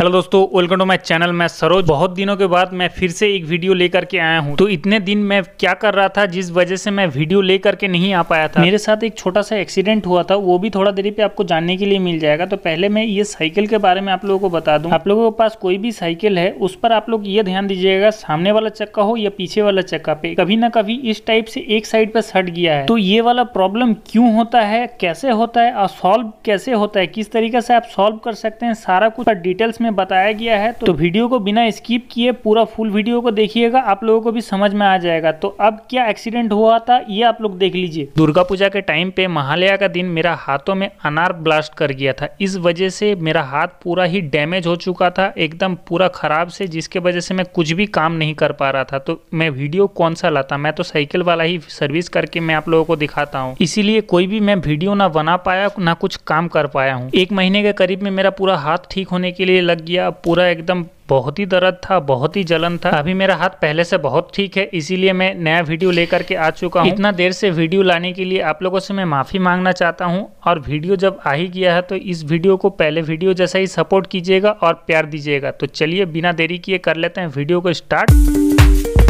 hello दोस्तों welcome to my channel मैं सरोज बहुत दिनों के बाद मैं फिर से एक वीडियो लेकर के आया हूँ तो इतने दिन मैं क्या कर रहा था जिस वजह से मैं वीडियो लेकर के नहीं आ पाया था मेरे साथ एक छोटा सा एक्सीडेंट हुआ था वो भी थोड़ा देरी पे आपको जानने के लिए मिल जाएगा तो पहले मैं ये साइकिल के बारे में आप लोगों को बता दूँ आप लोगों के पास कोई भी साइकिल है उस पर आप लोग ये ध्यान दीजिएगा सामने वाला चक्का हो या पीछे वाला चक्का पे कभी ना कभी इस टाइप से एक साइड पे सट गया है तो ये वाला प्रॉब्लम क्यों होता है कैसे होता है और सॉल्व कैसे होता है किस तरीके से आप सॉल्व कर सकते हैं सारा कुछ डिटेल्स में में बताया गया है तो, तो वीडियो को बिना स्किप किए पूरा फुल वीडियो को देखिएगा आप लोगों को भी समझ में आ जाएगा तो अब क्या एक्सीडेंट हुआ था ये आप लोग देख लीजिए दुर्गा पूजा के टाइम पे महालया का दिन मेरा हाथों में अनार ब्लास्ट कर गया था इस वजह से मेरा हाथ पूरा ही डैमेज हो चुका था एकदम पूरा खराब से जिसके वजह से मैं कुछ भी काम नहीं कर पा रहा था तो मैं वीडियो कौन सा लाता मैं तो साइकिल वाला ही सर्विस करके मैं आप लोगों को दिखाता हूँ इसीलिए कोई भी मैं वीडियो ना बना पाया ना कुछ काम कर पाया हूँ एक महीने के करीब में मेरा पूरा हाथ ठीक होने के लिए लग लग गया पूरा एकदम बहुत ही दर्द था बहुत ही जलन था अभी मेरा हाथ पहले से बहुत ठीक है इसीलिए मैं नया वीडियो लेकर के आ चुका हूँ इतना देर से वीडियो लाने के लिए आप लोगों से मैं माफ़ी मांगना चाहता हूँ और वीडियो जब आ ही गया है तो इस वीडियो को पहले वीडियो जैसा ही सपोर्ट कीजिएगा और प्यार दीजिएगा तो चलिए बिना देरी किए कर लेते हैं वीडियो को स्टार्ट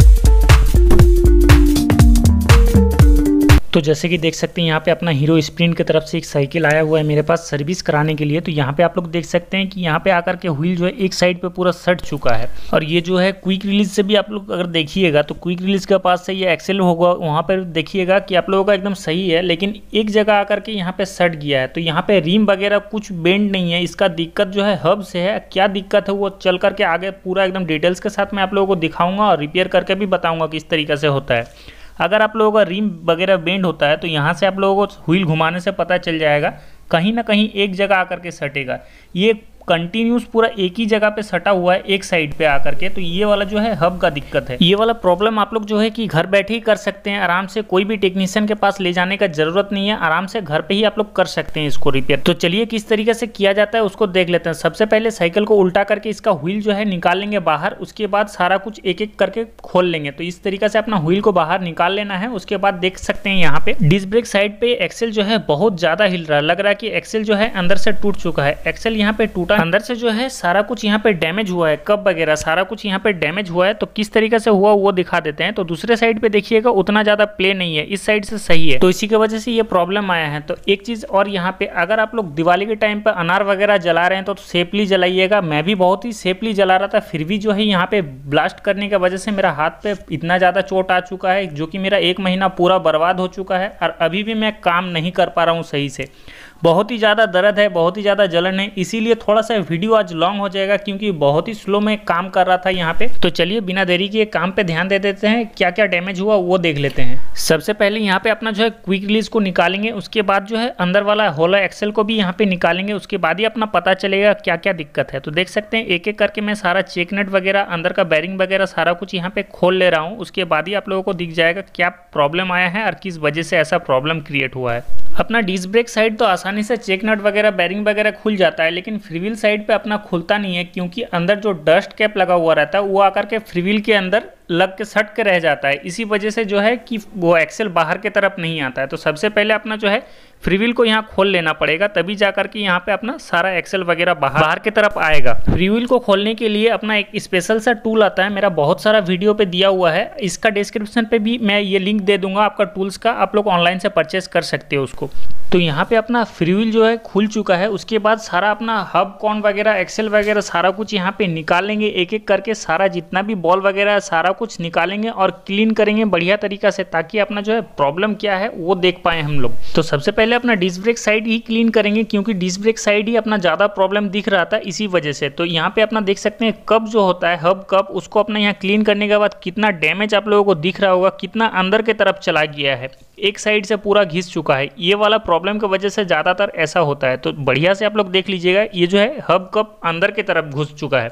तो जैसे कि देख सकते हैं यहाँ पे अपना हीरो स्प्रिंट की तरफ से एक साइकिल आया हुआ है मेरे पास सर्विस कराने के लिए तो यहाँ पे आप लोग देख सकते हैं कि यहाँ पे आकर के व्हील जो है एक साइड पे पूरा सट चुका है और ये जो है क्विक रिलीज से भी आप लोग अगर देखिएगा तो क्विक रिलीज के पास से ये एक्सेल होगा वहाँ पर देखिएगा कि आप लोगों का एकदम सही है लेकिन एक जगह आकर के यहाँ पर सट गया है तो यहाँ पर रिम वगैरह कुछ बेंड नहीं है इसका दिक्कत जो है हब से है क्या दिक्कत है वो चल करके आगे पूरा एकदम डिटेल्स के साथ मैं आप लोगों को दिखाऊंगा और रिपेयर करके भी बताऊँगा किस तरीके से होता है अगर आप लोगों का रिम वगैरह बेंड होता है तो यहाँ से आप लोगों को व्हील घुमाने से पता चल जाएगा कहीं ना कहीं एक जगह आकर के सटेगा ये कंटिन्यूस पूरा एक ही जगह पे सटा हुआ है एक साइड पे आकर के तो ये वाला जो है हब का दिक्कत है ये वाला प्रॉब्लम आप लोग जो है कि घर बैठे ही कर सकते हैं आराम से कोई भी टेक्नीशियन के पास ले जाने का जरूरत नहीं है आराम से घर पे ही आप लोग कर सकते हैं इसको रिपेयर तो चलिए किस तरीके से किया जाता है उसको देख लेते हैं सबसे पहले साइकिल को उल्टा करके इसका व्हील जो है निकाल लेंगे बाहर उसके बाद सारा कुछ एक एक करके खोल लेंगे तो इस तरीके से अपना व्हील को बाहर निकाल लेना है उसके बाद देख सकते हैं यहाँ पे डिस्क ब्रेक साइड पे एक्सेल जो है बहुत ज्यादा हिल रहा है लग रहा है कि एक्सेल जो है अंदर से टूट चुका है एक्सेल यहाँ पे टूटा अंदर से जो है सारा कुछ यहाँ पे डैमेज हुआ है कप वगैरह सारा कुछ यहाँ पे डैमेज हुआ है तो किस तरीके से हुआ वो दिखा देते हैं तो दूसरे साइड पे देखिएगा उतना ज़्यादा प्ले नहीं है इस साइड से सही है तो इसी की वजह से ये प्रॉब्लम आया है तो एक चीज़ और यहाँ पे अगर आप लोग दिवाली के टाइम पर अनार वगैरह जला रहे हैं तो, सेफली जलाइएगा मैं भी बहुत ही सेफली जला रहा था फिर भी जो है यहाँ पे ब्लास्ट करने की वजह से मेरा हाथ पे इतना ज़्यादा चोट आ चुका है जो कि मेरा एक महीना पूरा बर्बाद हो चुका है और अभी भी मैं काम नहीं कर पा रहा हूँ सही से बहुत ही ज़्यादा दर्द है बहुत ही ज़्यादा जलन है इसीलिए थोड़ा सा वीडियो आज लॉन्ग हो जाएगा क्योंकि बहुत ही स्लो में काम कर रहा था यहाँ पे तो चलिए बिना देरी के काम पे ध्यान दे देते हैं क्या क्या डैमेज हुआ वो देख लेते हैं सबसे पहले यहाँ पे अपना जो है क्विक रिलीज को निकालेंगे उसके बाद जो है अंदर वाला होला एक्सेल को भी यहाँ पे निकालेंगे उसके बाद ही अपना पता चलेगा क्या क्या दिक्कत है तो देख सकते हैं एक एक करके मैं सारा चेकनेट वगैरह अंदर का बैरिंग वगैरह सारा कुछ यहाँ पे खोल ले रहा हूँ उसके बाद ही आप लोगों को दिख जाएगा क्या प्रॉब्लम आया है और किस वजह से ऐसा प्रॉब्लम क्रिएट हुआ है अपना डिस्क ब्रेक साइड तो आसान आसानी से चेक नट वगैरह बैरिंग वगैरह खुल जाता है लेकिन फ्रीविल साइड पे अपना खुलता नहीं है क्योंकि अंदर जो डस्ट कैप लगा हुआ रहता है वो आकर के फ्रीविल के अंदर लग के सट के रह जाता है इसी वजह से जो है कि वो एक्सेल बाहर के तरफ नहीं आता है तो सबसे पहले अपना जो है फ्रीविल को यहाँ खोल लेना पड़ेगा तभी जा करके यहाँ पे अपना सारा एक्सेल वगैरह बाहर बाहर की तरफ आएगा फ्रीविल को खोलने के लिए अपना एक स्पेशल सा टूल आता है मेरा बहुत सारा वीडियो पे दिया हुआ है इसका डिस्क्रिप्शन पे भी मैं ये लिंक दे दूंगा आपका टूल्स का आप लोग ऑनलाइन से परचेस कर सकते हो उसको तो यहाँ पे अपना फ्रीविल जो है खुल चुका है उसके बाद सारा अपना हब कॉन वगैरह एक्सेल वगैरह सारा कुछ यहाँ पे निकालेंगे एक एक करके सारा जितना भी बॉल वगैरह सारा कुछ निकालेंगे और क्लीन करेंगे बढ़िया तरीका से ताकि अपना जो है प्रॉब्लम क्या है वो देख पाए हम लोग तो सबसे पहले अपना डिस्क ब्रेक साइड ही क्लीन करेंगे क्योंकि डिस्क ब्रेक साइड ही अपना ज़्यादा प्रॉब्लम दिख रहा था इसी वजह से तो यहाँ पे अपना देख सकते हैं कप जो होता है हब कब उसको अपना यहाँ क्लीन करने के बाद कितना डैमेज आप लोगों को दिख रहा होगा कितना अंदर की तरफ चला गया है एक साइड से पूरा घिस चुका है ये वाला प्रॉब्लम की वजह से ज़्यादातर ऐसा होता है तो बढ़िया से आप लोग देख लीजिएगा ये जो है हब कप अंदर की तरफ घुस चुका है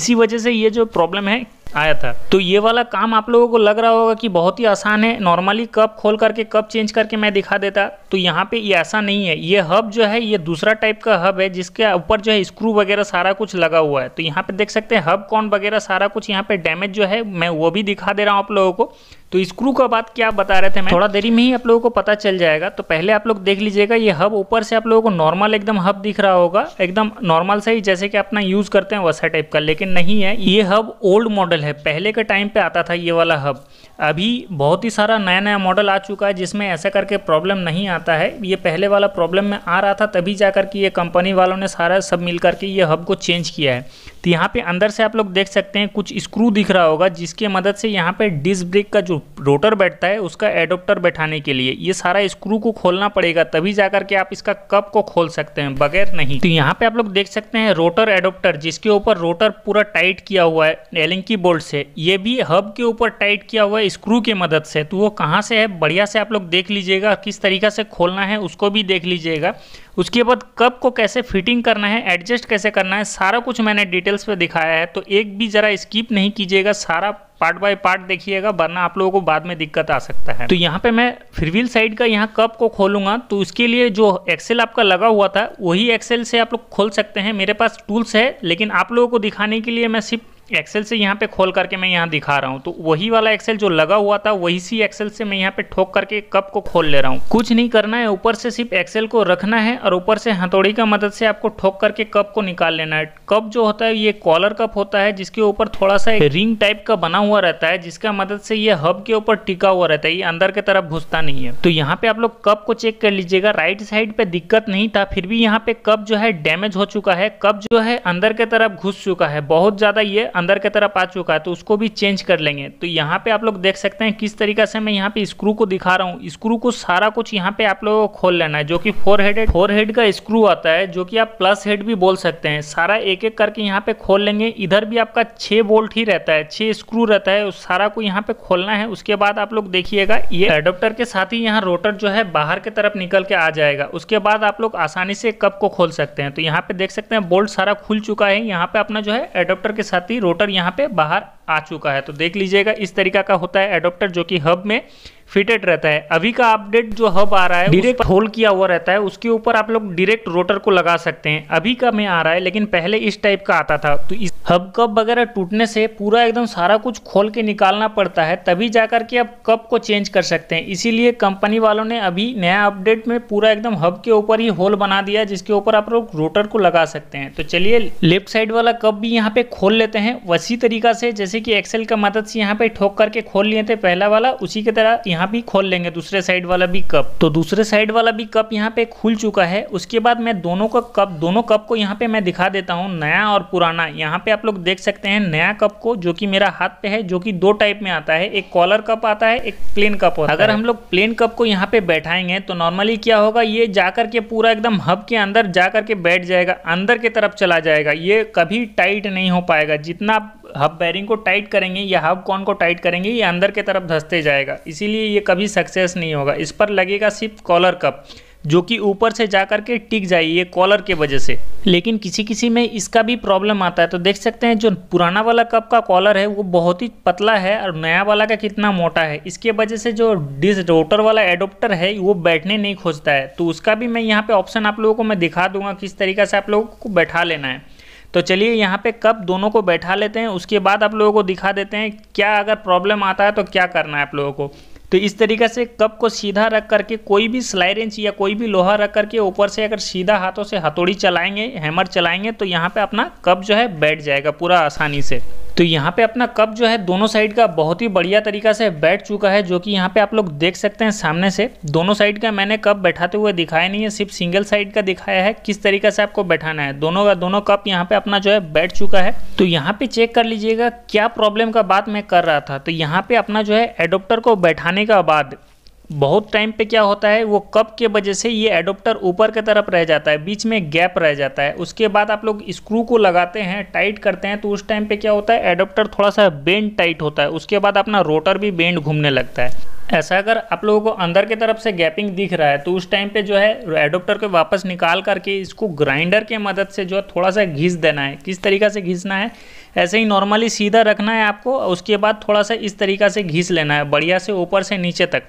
इसी वजह से ये जो प्रॉब्लम है आया था तो ये वाला काम आप लोगों को लग रहा होगा कि बहुत ही आसान है नॉर्मली कप खोल करके कप चेंज करके मैं दिखा देता तो यहाँ पे ये ऐसा नहीं है ये हब जो है ये दूसरा टाइप का हब है जिसके ऊपर जो है स्क्रू वगैरह सारा कुछ लगा हुआ है तो यहाँ पे देख सकते हैं हब कौन वगैरह सारा कुछ यहाँ पे डैमेज जो है मैं वो भी दिखा दे रहा हूँ आप लोगों को तो स्क्रू का बात क्या बता रहे थे मैं थोड़ा देरी में ही आप लोगों को पता चल जाएगा तो पहले आप लोग देख लीजिएगा ये हब ऊपर से आप लोगों को नॉर्मल एकदम हब दिख रहा होगा एकदम नॉर्मल ही जैसे कि अपना यूज़ करते हैं वैसा टाइप का लेकिन नहीं है ये हब ओल्ड मॉडल है पहले के टाइम पे आता था ये वाला हब अभी बहुत ही सारा नया नया मॉडल आ चुका है जिसमें ऐसा करके प्रॉब्लम नहीं आता है ये पहले वाला प्रॉब्लम में आ रहा था तभी जा करके ये कंपनी वालों ने सारा सब मिल करके ये हब को चेंज किया है तो यहाँ पे अंदर से आप लोग देख सकते हैं कुछ स्क्रू दिख रहा होगा जिसकी मदद से यहाँ पे डिस्क ब्रेक का जो रोटर बैठता है उसका एडोप्टर बैठाने के लिए ये सारा स्क्रू को खोलना पड़ेगा तभी जा करके आप इसका कप को खोल सकते हैं बगैर नहीं तो यहाँ पे आप लोग देख सकते हैं रोटर एडोप्टर जिसके ऊपर रोटर पूरा टाइट किया हुआ है एलिंकी बोल्ट से ये भी हब के ऊपर टाइट किया हुआ है स्क्रू की मदद से तो वो कहाँ से है बढ़िया से आप लोग देख लीजिएगा किस तरीका से खोलना है उसको भी देख लीजिएगा उसके बाद कप को कैसे फिटिंग करना है एडजस्ट कैसे करना है सारा कुछ मैंने डिटेल्स में दिखाया है तो एक भी ज़रा स्किप नहीं कीजिएगा सारा पार्ट बाय पार्ट देखिएगा वरना आप लोगों को बाद में दिक्कत आ सकता है तो यहाँ पे मैं फ्रीविल साइड का यहाँ कप को खोलूंगा तो उसके लिए जो एक्सेल आपका लगा हुआ था वही एक्सेल से आप लोग खोल सकते हैं मेरे पास टूल्स है लेकिन आप लोगों को दिखाने के लिए मैं सिर्फ एक्सेल से यहाँ पे खोल करके मैं यहाँ दिखा रहा हूँ तो वही वाला एक्सेल जो लगा हुआ था वही सी एक्सेल से मैं यहाँ पे ठोक करके कप को खोल ले रहा हूँ कुछ नहीं करना है ऊपर से सिर्फ एक्सेल को रखना है और ऊपर से हथौड़ी का मदद से आपको ठोक करके कप को निकाल लेना है कप जो होता है ये कॉलर कप होता है जिसके ऊपर थोड़ा सा रिंग टाइप का बना हुआ रहता है जिसका मदद से ये हब के ऊपर टिका हुआ रहता है ये अंदर की तरफ घुसता नहीं है तो यहाँ पे आप लोग कप को चेक कर लीजिएगा राइट साइड पे दिक्कत नहीं था फिर भी यहाँ पे कप जो है डैमेज हो चुका है कप जो है अंदर की तरफ घुस चुका है बहुत ज्यादा ये अंदर की तरफ आ चुका है तो उसको भी चेंज कर लेंगे तो यहाँ पे आप लोग देख सकते हैं किस तरीका से मैं यहाँ पे स्क्रू को दिखा रहा हूँ स्क्रू को सारा कुछ यहाँ पे आप लोगों को खोल लेना है जो कि फोर हेड फोर हेड का स्क्रू आता है जो कि आप प्लस हेड भी बोल सकते हैं सारा एक एक करके यहाँ पे खोल लेंगे इधर भी आपका छः बोल्ट ही रहता है छः स्क्रू रहता है उस सारा को यहाँ पे खोलना है उसके बाद आप लोग देखिएगा ये एडोप्टर के साथ ही यहाँ रोटर जो है बाहर की तरफ निकल के आ जाएगा उसके बाद आप लोग आसानी से कप को खोल सकते हैं तो यहाँ पे देख सकते हैं बोल्ट सारा खुल चुका है यहाँ पे अपना जो है एडोप्टर के साथ ही रोटर यहाँ पे बाहर आ चुका है तो देख लीजिएगा इस तरीका का होता है एडोप्टर जो कि हब में फिटेड रहता है अभी का अपडेट जो हब आ रहा है डायरेक्ट होल किया हुआ रहता है उसके ऊपर आप लोग डायरेक्ट रोटर को लगा सकते हैं अभी का में आ रहा है लेकिन पहले इस टाइप का आता था तो इस हब कप वगैरह टूटने से पूरा एकदम सारा कुछ खोल के निकालना पड़ता है तभी जाकर के आप कप को चेंज कर सकते हैं इसीलिए कंपनी वालों ने अभी नया अपडेट में पूरा एकदम हब के ऊपर ही होल बना दिया जिसके ऊपर आप लोग रोटर को लगा सकते हैं तो चलिए लेफ्ट साइड वाला कप भी यहाँ पे खोल लेते हैं वसी तरीका से जैसे कि एक्सेल का मदद से यहाँ पे ठोक करके खोल लिए थे पहला वाला उसी की तरह यहाँ यहाँ भी खोल लेंगे दूसरे साइड वाला भी कप तो दूसरे साइड वाला भी कप यहाँ पे खुल चुका है उसके बाद मैं दोनों का कप दोनों कप को यहाँ पे मैं दिखा देता हूँ नया और पुराना यहाँ पे आप लोग देख सकते हैं नया कप को जो कि मेरा हाथ पे है जो कि दो टाइप में आता है एक कॉलर कप आता है एक प्लेन कप होता अगर हम लोग प्लेन कप को यहाँ पे बैठाएंगे तो नॉर्मली क्या होगा ये जाकर के पूरा एकदम हब के अंदर जाकर के बैठ जाएगा अंदर के तरफ चला जाएगा ये कभी टाइट नहीं हो पाएगा जितना हब बैरिंग को टाइट करेंगे या हब कॉन को टाइट करेंगे ये अंदर के तरफ धंसते जाएगा इसीलिए ये कभी सक्सेस नहीं होगा इस पर लगेगा सिर्फ कॉलर कप जो कि ऊपर से जा करके टिक जाइए कॉलर के वजह से लेकिन किसी किसी में इसका भी प्रॉब्लम आता है तो देख सकते हैं जो पुराना वाला कप का कॉलर है वो बहुत ही पतला है और नया वाला का कितना मोटा है इसके वजह से जो डिस रोटर वाला एडोप्टर है वो बैठने नहीं खोजता है तो उसका भी मैं यहाँ पे ऑप्शन आप लोगों को मैं दिखा दूंगा किस तरीका से आप लोगों को बैठा लेना है तो चलिए यहाँ पे कप दोनों को बैठा लेते हैं उसके बाद आप लोगों को दिखा देते हैं क्या अगर प्रॉब्लम आता है तो क्या करना है आप लोगों को तो इस तरीके से कप को सीधा रख करके कोई भी स्लाई रेंच या कोई भी लोहा रख करके ऊपर से अगर सीधा हाथों से हथौड़ी चलाएंगे हैमर चलाएंगे तो यहाँ पे अपना कप जो है बैठ जाएगा पूरा आसानी से तो यहाँ पे अपना कप जो है दोनों साइड का बहुत ही बढ़िया तरीका से बैठ चुका है जो कि यहाँ पे आप लोग देख सकते हैं सामने से दोनों साइड का मैंने कप बैठाते हुए दिखाया नहीं है सिर्फ सिंगल साइड का दिखाया है किस तरीके से आपको बैठाना है दोनों का दोनों कप यहाँ पे अपना जो है बैठ चुका है तो यहाँ पे चेक कर लीजिएगा क्या प्रॉब्लम का बात मैं कर रहा था तो यहाँ पे अपना जो है एडोप्टर को बैठाने का बाद बहुत टाइम पे क्या होता है वो कप के वजह से ये एडोप्टर ऊपर की तरफ रह जाता है बीच में गैप रह जाता है उसके बाद आप लोग स्क्रू को लगाते हैं टाइट करते हैं तो उस टाइम पे क्या होता है एडोप्टर थोड़ा सा बेंड टाइट होता है उसके बाद अपना रोटर भी बेंड घूमने लगता है ऐसा अगर आप लोगों को अंदर की तरफ से गैपिंग दिख रहा है तो उस टाइम पे जो है एडोप्टर को वापस निकाल करके इसको ग्राइंडर के मदद से जो है थोड़ा सा घिस देना है किस तरीका से घिसना है ऐसे ही नॉर्मली सीधा रखना है आपको उसके बाद थोड़ा सा इस तरीका से घिस लेना है बढ़िया से ऊपर से नीचे तक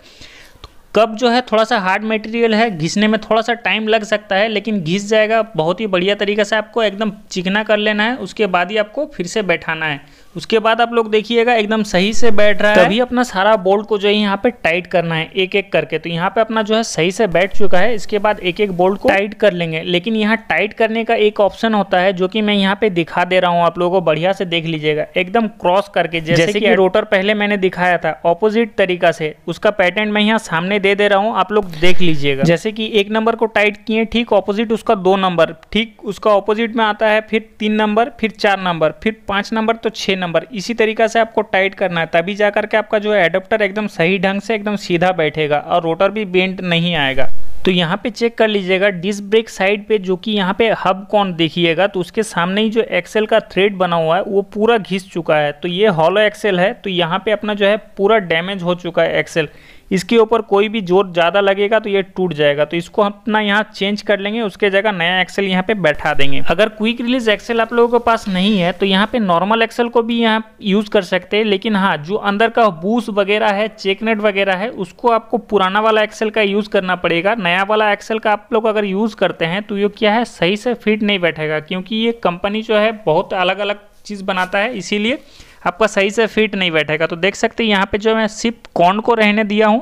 कप जो है थोड़ा सा हार्ड मटेरियल है घिसने में थोड़ा सा टाइम लग सकता है लेकिन घिस जाएगा बहुत ही बढ़िया तरीके से आपको एकदम चिकना कर लेना है उसके बाद ही आपको फिर से बैठाना है उसके बाद आप लोग देखिएगा एकदम सही से बैठ रहा है अभी अपना सारा बोल्ट को जो है यहाँ पे टाइट करना है एक एक करके तो यहाँ पे अपना जो है सही से बैठ चुका है इसके बाद एक एक बोल्ट को टाइट कर लेंगे लेकिन यहाँ टाइट करने का एक ऑप्शन होता है जो कि मैं यहाँ पे दिखा दे रहा हूँ आप लोगों को बढ़िया से देख लीजिएगा एकदम क्रॉस करके जैसे, जैसे कि रोटर पहले मैंने दिखाया था ऑपोजिट तरीका से उसका पैटर्न मैं यहाँ सामने दे दे रहा हूँ आप लोग देख लीजिएगा जैसे की एक नंबर को टाइट किए ठीक ऑपोजिट उसका दो नंबर ठीक उसका ऑपोजिट में आता है फिर तीन नंबर फिर चार नंबर फिर पांच नंबर तो छह नंबर इसी तरीका से आपको टाइट करना है तभी जा करके आपका जो है एडोप्टर एकदम सही ढंग से एकदम सीधा बैठेगा और रोटर भी बेंट नहीं आएगा तो यहाँ पे चेक कर लीजिएगा डिस्क ब्रेक साइड पे जो कि यहाँ पे हब कौन देखिएगा तो उसके सामने ही जो एक्सेल का थ्रेड बना हुआ है वो पूरा घिस चुका है तो ये हॉलो एक्सेल है तो यहाँ पे अपना जो है पूरा डैमेज हो चुका है एक्सेल इसके ऊपर कोई भी जोर ज़्यादा लगेगा तो ये टूट जाएगा तो इसको हम अपना यहाँ चेंज कर लेंगे उसके जगह नया एक्सेल यहाँ पे बैठा देंगे अगर क्विक रिलीज एक्सेल आप लोगों के पास नहीं है तो यहाँ पे नॉर्मल एक्सेल को भी यहाँ यूज़ कर सकते हैं लेकिन हाँ जो अंदर का बूस वगैरह है चेकनेट वगैरह है उसको आपको पुराना वाला एक्सेल का यूज़ करना पड़ेगा नया वाला एक्सेल का आप लोग अगर यूज़ करते हैं तो ये क्या है सही से फिट नहीं बैठेगा क्योंकि ये कंपनी जो है बहुत अलग अलग चीज़ बनाता है इसीलिए आपका सही से फिट नहीं बैठेगा तो देख सकते हैं यहाँ पे जो मैं सिर्फ कॉर्न को रहने दिया हूँ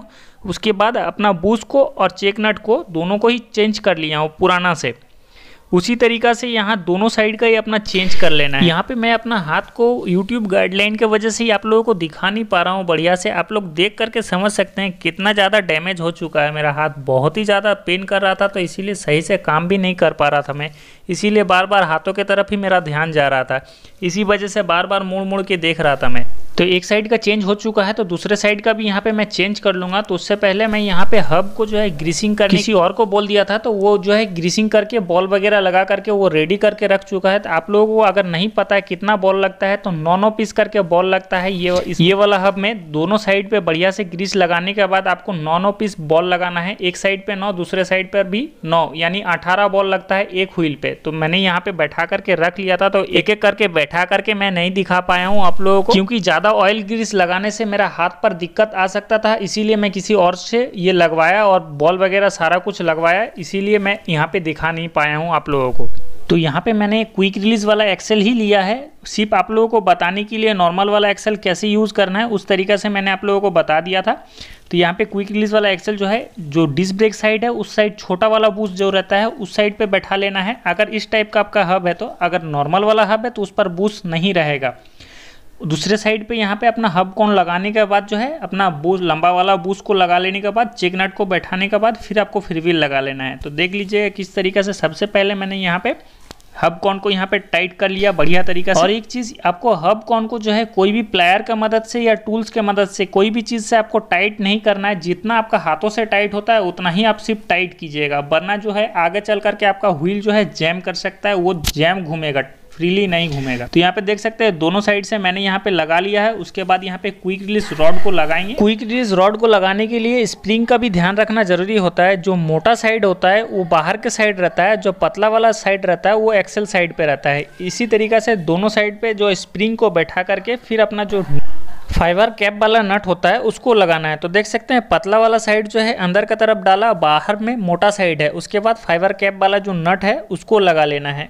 उसके बाद अपना बूस को और चेकनट को दोनों को ही चेंज कर लिया हूँ पुराना से उसी तरीका से यहाँ दोनों साइड का ही अपना चेंज कर लेना है यहाँ पे मैं अपना हाथ को यूट्यूब गाइडलाइन के वजह से ही आप लोगों को दिखा नहीं पा रहा हूँ बढ़िया से आप लोग देख करके समझ सकते हैं कितना ज़्यादा डैमेज हो चुका है मेरा हाथ बहुत ही ज़्यादा पेन कर रहा था तो इसीलिए सही से काम भी नहीं कर पा रहा था मैं इसीलिए बार बार हाथों की तरफ ही मेरा ध्यान जा रहा था इसी वजह से बार बार मुड़ मुड़ के देख रहा था मैं तो एक साइड का चेंज हो चुका है तो दूसरे साइड का भी यहाँ पे मैं चेंज कर लूंगा तो उससे पहले मैं यहाँ पे हब को जो है ग्रीसिंग करने किसी और को बोल दिया था तो वो जो है ग्रीसिंग करके बॉल वगैरह लगा करके वो रेडी करके रख चुका है तो आप लोगों को अगर नहीं पता है कितना बॉल लगता है तो नौ नौ पीस करके बॉल लगता है ये ये वाला हब में दोनों साइड पे बढ़िया से ग्रीस लगाने के बाद आपको नौ नौ पीस बॉल लगाना है एक साइड पे नौ दूसरे साइड पर भी नौ यानी अठारह बॉल लगता है एक व्हील पे तो मैंने यहाँ पे बैठा करके रख लिया था तो एक एक करके बैठा करके मैं नहीं दिखा पाया हूँ आप लोगों को क्योंकि ज़्यादा था ऑयल ग्रीस लगाने से मेरा हाथ पर दिक्कत आ सकता था इसीलिए मैं किसी और से ये लगवाया और बॉल वगैरह सारा कुछ लगवाया इसीलिए मैं यहाँ पे दिखा नहीं पाया हूँ आप लोगों को तो यहाँ पे मैंने क्विक रिलीज वाला एक्सेल ही लिया है सिर्फ आप लोगों को बताने के लिए नॉर्मल वाला एक्सेल कैसे यूज़ करना है उस तरीका से मैंने आप लोगों को बता दिया था तो यहाँ पे क्विक रिलीज वाला एक्सेल जो है जो डिस्क ब्रेक साइड है उस साइड छोटा वाला बूस्ट जो रहता है उस साइड पे बैठा लेना है अगर इस टाइप का आपका हब है तो अगर नॉर्मल वाला हब है तो उस पर बूस्ट नहीं रहेगा दूसरे साइड पे यहाँ पे अपना हब कौन लगाने के बाद जो है अपना बूस लंबा वाला बूस को लगा लेने के बाद चेक नट को बैठाने के बाद फिर आपको फिर व्हील लगा लेना है तो देख लीजिएगा किस तरीके से सबसे पहले मैंने यहाँ पे हब कॉन को यहाँ पे टाइट कर लिया बढ़िया तरीका से और एक चीज़ आपको हब कॉन को जो है कोई भी प्लायर का मदद से या टूल्स के मदद से कोई भी चीज़ से आपको टाइट नहीं करना है जितना आपका हाथों से टाइट होता है उतना ही आप सिर्फ टाइट कीजिएगा वरना जो है आगे चल करके आपका व्हील जो है जैम कर सकता है वो जैम घूमेगा फ्रीली नहीं घूमेगा तो यहाँ पे देख सकते हैं दोनों साइड से मैंने यहाँ पे लगा लिया है उसके बाद यहाँ पे क्विक रिलीज रॉड को लगाएंगे क्विक रिलीज रॉड को लगाने के लिए स्प्रिंग का भी ध्यान रखना जरूरी होता है जो मोटा साइड होता है वो बाहर के साइड रहता है जो पतला वाला साइड रहता है वो एक्सेल साइड पे रहता है इसी तरीका से दोनों साइड पे जो स्प्रिंग को बैठा करके फिर अपना जो फाइबर कैप वाला नट होता है उसको लगाना है तो देख सकते हैं पतला वाला साइड जो है अंदर का तरफ डाला बाहर में मोटा साइड है उसके बाद फाइबर कैप वाला जो नट है उसको लगा लेना है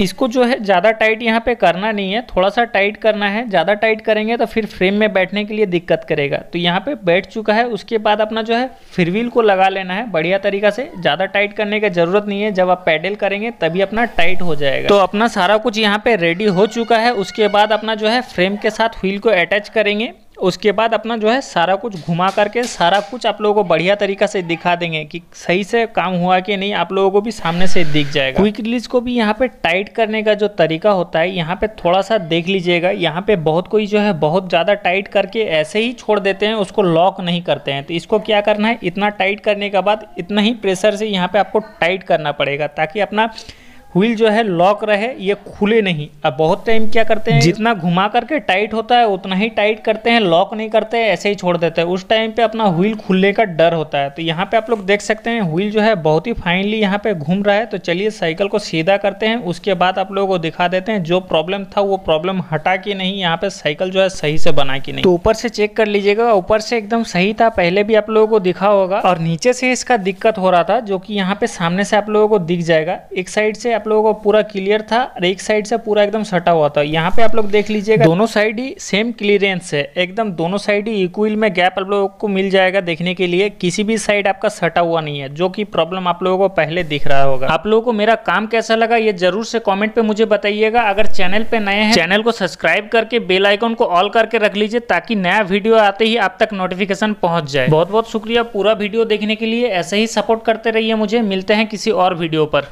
इसको जो है ज़्यादा टाइट यहाँ पे करना नहीं है थोड़ा सा टाइट करना है ज़्यादा टाइट करेंगे तो फिर फ्रेम में बैठने के लिए दिक्कत करेगा तो यहाँ पे बैठ चुका है उसके बाद अपना जो है फिरवील को लगा लेना है बढ़िया तरीका से ज़्यादा टाइट करने की ज़रूरत नहीं है जब आप पैडल करेंगे तभी अपना टाइट हो जाएगा तो अपना सारा कुछ यहाँ पर रेडी हो चुका है उसके बाद अपना जो है फ्रेम के साथ व्हील को अटैच करेंगे उसके बाद अपना जो है सारा कुछ घुमा करके सारा कुछ आप लोगों को बढ़िया तरीका से दिखा देंगे कि सही से काम हुआ कि नहीं आप लोगों को भी सामने से दिख जाएगा क्विक रिलीज को भी यहाँ पे टाइट करने का जो तरीका होता है यहाँ पे थोड़ा सा देख लीजिएगा यहाँ पे बहुत कोई जो है बहुत ज़्यादा टाइट करके ऐसे ही छोड़ देते हैं उसको लॉक नहीं करते हैं तो इसको क्या करना है इतना टाइट करने के बाद इतना ही प्रेशर से यहाँ पर आपको टाइट करना पड़ेगा ताकि अपना व्हील जो है लॉक रहे ये खुले नहीं अब बहुत टाइम क्या करते हैं जितना घुमा करके टाइट होता है उतना ही टाइट करते हैं लॉक नहीं करते हैं ऐसे ही छोड़ देते हैं उस टाइम पे अपना व्हील खुलने का डर होता है तो यहाँ पे आप लोग देख सकते हैं व्हील जो है बहुत ही फाइनली यहाँ पे घूम रहा है तो चलिए साइकिल को सीधा करते हैं उसके बाद आप लोगों को दिखा देते हैं जो प्रॉब्लम था वो प्रॉब्लम हटा के नहीं यहाँ पे साइकिल जो है सही से बना के नहीं तो ऊपर से चेक कर लीजिएगा ऊपर से एकदम सही था पहले भी आप लोगों को दिखा होगा और नीचे से इसका दिक्कत हो रहा था जो की यहाँ पे सामने से आप लोगों को दिख जाएगा एक साइड से आप लोगों को पूरा क्लियर था और एक साइड से पूरा एकदम सटा हुआ था यहाँ पे आप लोग देख लीजिएगा दोनों साइड ही सेम क्लियरेंस है एकदम दोनों साइड ही इक्विल में गैप आप लोगों को मिल जाएगा देखने के लिए किसी भी साइड आपका सटा हुआ नहीं है जो की प्रॉब्लम आप लोगों को पहले दिख रहा होगा आप लोगों को मेरा काम कैसा लगा ये जरूर से कॉमेंट पे मुझे बताइएगा अगर चैनल पे नए हैं चैनल को सब्सक्राइब करके बेल आइकॉन को ऑल करके रख लीजिए ताकि नया वीडियो आते ही आप तक नोटिफिकेशन पहुंच जाए बहुत बहुत शुक्रिया पूरा वीडियो देखने के लिए ऐसे ही सपोर्ट करते रहिए मुझे मिलते हैं किसी और वीडियो पर